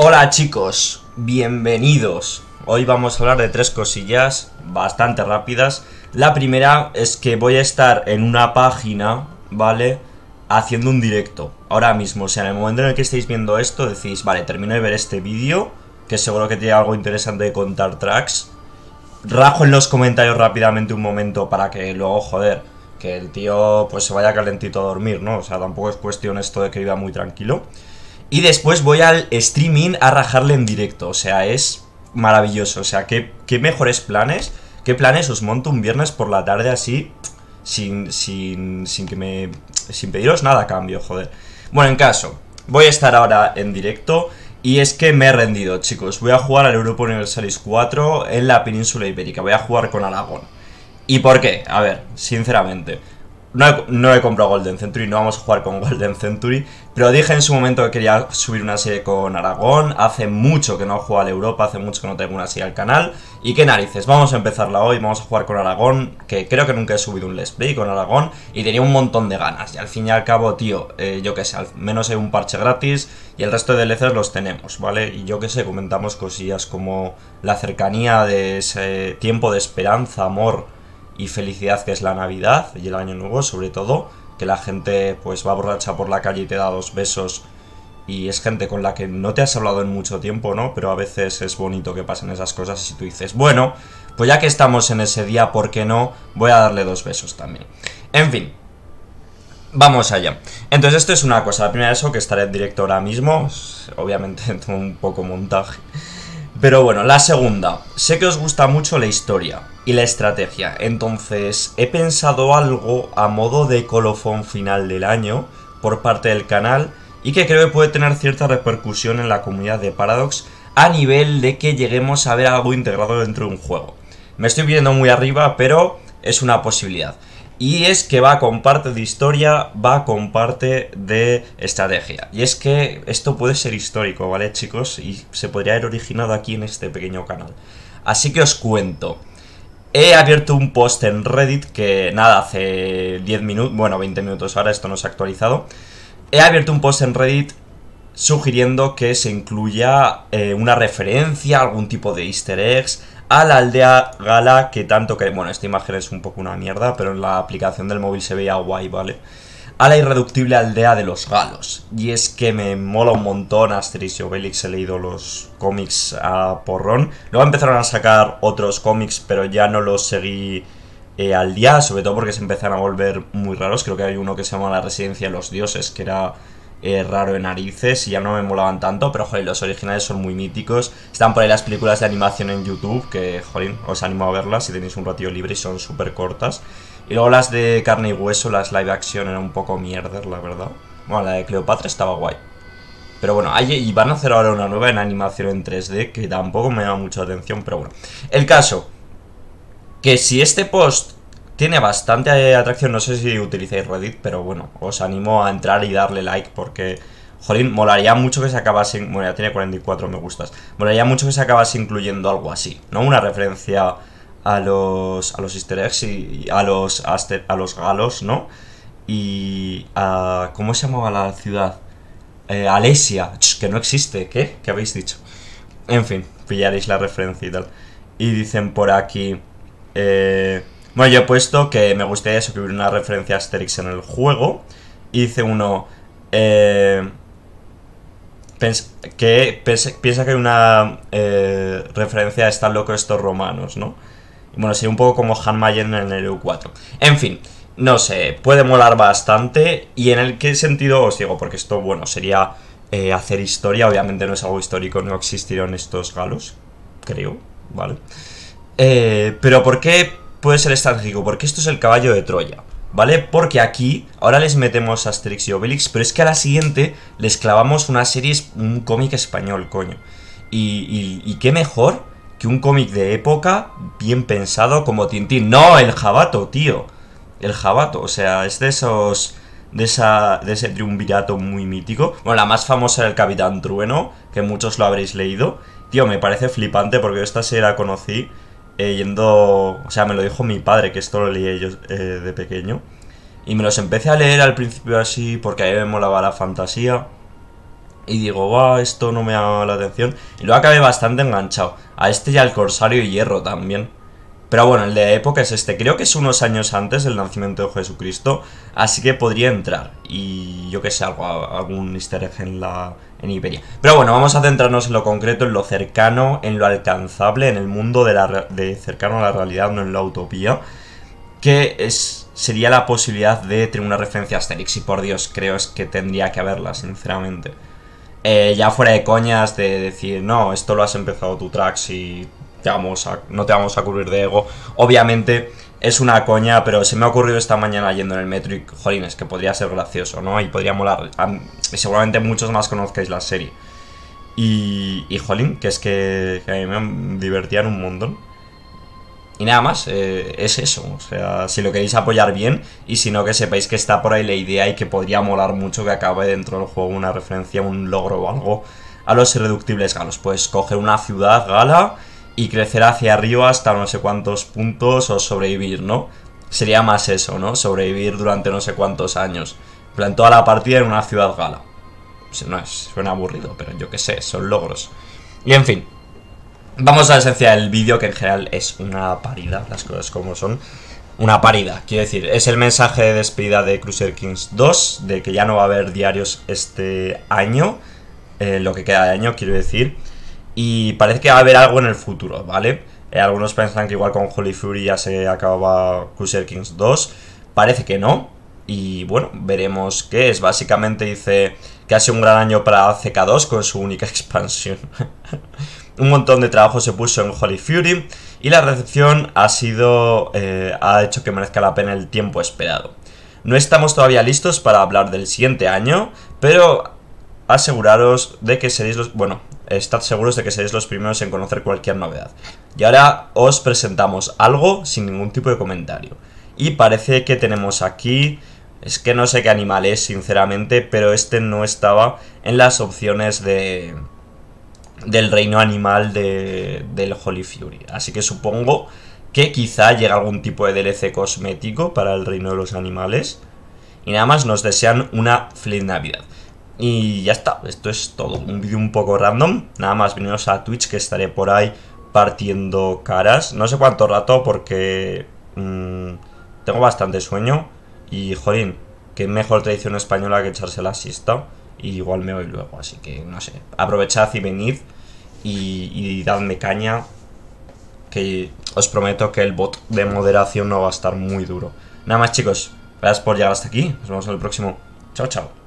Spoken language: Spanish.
Hola chicos, bienvenidos. Hoy vamos a hablar de tres cosillas bastante rápidas. La primera es que voy a estar en una página, ¿vale? Haciendo un directo. Ahora mismo, o sea, en el momento en el que estéis viendo esto, decís, vale, termino de ver este vídeo, que seguro que tiene algo interesante de contar tracks. Rajo en los comentarios rápidamente un momento para que luego, joder, que el tío pues se vaya calentito a dormir, ¿no? O sea, tampoco es cuestión esto de que viva muy tranquilo. Y después voy al streaming a rajarle en directo. O sea, es maravilloso. O sea, qué, mejores planes. ¿Qué planes os monto un viernes por la tarde así? Sin, sin, sin que me. Sin pediros nada cambio, joder. Bueno, en caso, voy a estar ahora en directo. Y es que me he rendido, chicos. Voy a jugar al Europa Universalis 4 en la península ibérica. Voy a jugar con Aragón. ¿Y por qué? A ver, sinceramente. No he, no he, comprado Golden Century, no vamos a jugar con Golden Century, pero dije en su momento que quería subir una serie con Aragón, hace mucho que no juego al Europa, hace mucho que no tengo una serie al canal, y qué narices, vamos a empezarla hoy, vamos a jugar con Aragón, que creo que nunca he subido un Let's Play con Aragón, y tenía un montón de ganas, y al fin y al cabo, tío, eh, yo qué sé, al menos hay un parche gratis, y el resto de DLCs los tenemos, ¿vale? Y yo qué sé, comentamos cosillas como la cercanía de ese tiempo de esperanza, amor y felicidad que es la Navidad y el Año Nuevo sobre todo, que la gente pues va borracha por la calle y te da dos besos y es gente con la que no te has hablado en mucho tiempo, ¿no? Pero a veces es bonito que pasen esas cosas y tú dices, bueno, pues ya que estamos en ese día, ¿por qué no? Voy a darle dos besos también. En fin, Vamos allá. Entonces esto es una cosa. La primera eso que estaré en directo ahora mismo. Obviamente tengo un poco montaje. Pero bueno, la segunda. Sé que os gusta mucho la historia y la estrategia, entonces he pensado algo a modo de colofón final del año por parte del canal y que creo que puede tener cierta repercusión en la comunidad de Paradox a nivel de que lleguemos a ver algo integrado dentro de un juego. Me estoy viendo muy arriba, pero es una posibilidad. Y es que va con parte de historia, va con parte de estrategia. Y es que esto puede ser histórico, ¿vale, chicos? Y se podría haber originado aquí en este pequeño canal. Así que os cuento. He abierto un post en Reddit que, nada, hace 10 minutos, bueno, 20 minutos ahora, esto no se ha actualizado. He abierto un post en Reddit sugiriendo que se incluya eh, una referencia, algún tipo de easter eggs, a la aldea gala que tanto que... Bueno, esta imagen es un poco una mierda, pero en la aplicación del móvil se veía guay, ¿vale? A la irreductible aldea de los galos. Y es que me mola un montón Asterix y Obelix, he leído los cómics a porrón. Luego empezaron a sacar otros cómics, pero ya no los seguí eh, al día, sobre todo porque se empezaron a volver muy raros. Creo que hay uno que se llama La Residencia de los Dioses, que era eh, raro de narices y ya no me molaban tanto, pero joder, los originales son muy míticos. Están por ahí las películas de animación en YouTube, que joder, os animo a verlas si tenéis un ratillo libre y son súper cortas. Y luego las de carne y hueso, las live action eran un poco mierder, la verdad. Bueno, la de Cleopatra estaba guay. Pero bueno, y van a hacer ahora una nueva en animación en 3D, que tampoco me llama mucha atención, pero bueno. El caso, que si este post tiene bastante eh, atracción, no sé si utilizáis Reddit, pero bueno, os animo a entrar y darle like porque, jolín, molaría mucho que se acabase, bueno, ya tiene 44 me gustas, molaría mucho que se acabase incluyendo algo así, ¿no? Una referencia a los, a los easter eggs y, a los, a los galos, ¿no? Y a, ¿cómo se llamaba la ciudad? Eh, Alesia, que no existe, ¿qué? ¿Qué habéis dicho? En fin, pillaréis la referencia y tal. Y dicen por aquí, eh... Bueno, yo he puesto que me gustaría escribir una referencia a Asterix en el juego. Hice uno... Eh, que piensa que hay una eh, referencia a estar loco estos romanos, ¿no? bueno, sería un poco como Han Mayen en el EU4. En fin, no sé, puede molar bastante. ¿Y en el qué sentido os digo? Porque esto, bueno, sería eh, hacer historia. Obviamente no es algo histórico, no existieron estos galos, creo, ¿vale? Eh, pero ¿por qué puede ser estratégico, porque esto es el caballo de Troya. ¿Vale? Porque aquí, ahora les metemos Asterix y Obelix, pero es que a la siguiente les clavamos una serie, un cómic español, coño. Y, y, qué mejor que un cómic de época bien pensado como Tintín. ¡No! El Jabato, tío. El Jabato, o sea, es de esos de, esa, de ese triunvirato muy mítico. Bueno, la más famosa era el Capitán Trueno, que muchos lo habréis leído. Tío, me parece flipante porque esta serie la conocí eh, yendo, o sea, me lo dijo mi padre, que esto lo leí yo eh, de pequeño, y me los empecé a leer al principio así porque a mí me molaba la fantasía, y digo, va, esto no me ha la atención, y luego acabé bastante enganchado, a este y al Corsario y Hierro también. Pero bueno, el de época es este. Creo que es unos años antes del nacimiento de Jesucristo. Así que podría entrar. Y yo que sé, algo, algún easter egg en, la, en Iberia. Pero bueno, vamos a centrarnos en lo concreto, en lo cercano, en lo alcanzable, en el mundo de, la, de cercano a la realidad, no en la utopía. Que es, sería la posibilidad de tener una referencia a Asterix. Y por Dios, creo es que tendría que haberla, sinceramente. Eh, ya fuera de coñas de decir, no, esto lo has empezado tu Trax, y vamos a, no te vamos a cubrir de ego. Obviamente es una coña, pero se me ha ocurrido esta mañana yendo en el metro y, jolín, es que podría ser gracioso, ¿no? Y podría molar. seguramente muchos más conozcáis la serie. Y, y jolín, que es que, que a mí me divertían un montón. Y nada más, eh, es eso. O sea, si lo queréis apoyar bien y si no, que sepáis que está por ahí la idea y que podría molar mucho que acabe dentro del juego una referencia, un logro o algo a los irreductibles galos. Pues coger una ciudad gala y crecer hacia arriba hasta no sé cuántos puntos o sobrevivir, ¿no? Sería más eso, ¿no? Sobrevivir durante no sé cuántos años. En toda la partida en una ciudad gala. no es, suena aburrido, pero yo qué sé, son logros. Y en fin, vamos a la esencia del vídeo, que en general es una parida, las cosas como son. Una parida, quiero decir, es el mensaje de despedida de Cruiser Kings 2, de que ya no va a haber diarios este año, eh, lo que queda de año, quiero decir y parece que va a haber algo en el futuro, ¿vale? Eh, algunos piensan que igual con Holy Fury ya se acaba Crusader Kings 2, parece que no, y bueno, veremos qué es. Básicamente dice que ha sido un gran año para CK2 con su única expansión. un montón de trabajo se puso en Holy Fury y la recepción ha sido... Eh, ha hecho que merezca la pena el tiempo esperado. No estamos todavía listos para hablar del siguiente año, pero aseguraros de que seréis los... Bueno, estad seguros de que seréis los primeros en conocer cualquier novedad. Y ahora os presentamos algo sin ningún tipo de comentario. Y parece que tenemos aquí... Es que no sé qué animal es, sinceramente, pero este no estaba en las opciones de del reino animal de, del Holy Fury. Así que supongo que quizá llega algún tipo de DLC cosmético para el reino de los animales. Y nada más nos desean una feliz Navidad. Y ya está, esto es todo. Un vídeo un poco random. Nada más, veniros a Twitch que estaré por ahí partiendo caras. No sé cuánto rato porque mm, tengo bastante sueño. Y jolín, qué mejor tradición española que echarse la siesta. Y igual me voy luego, así que no sé. Aprovechad y venid y, y dadme caña. Que os prometo que el bot de moderación no va a estar muy duro. Nada más chicos, gracias por llegar hasta aquí. Nos vemos en el próximo. Chao, chao.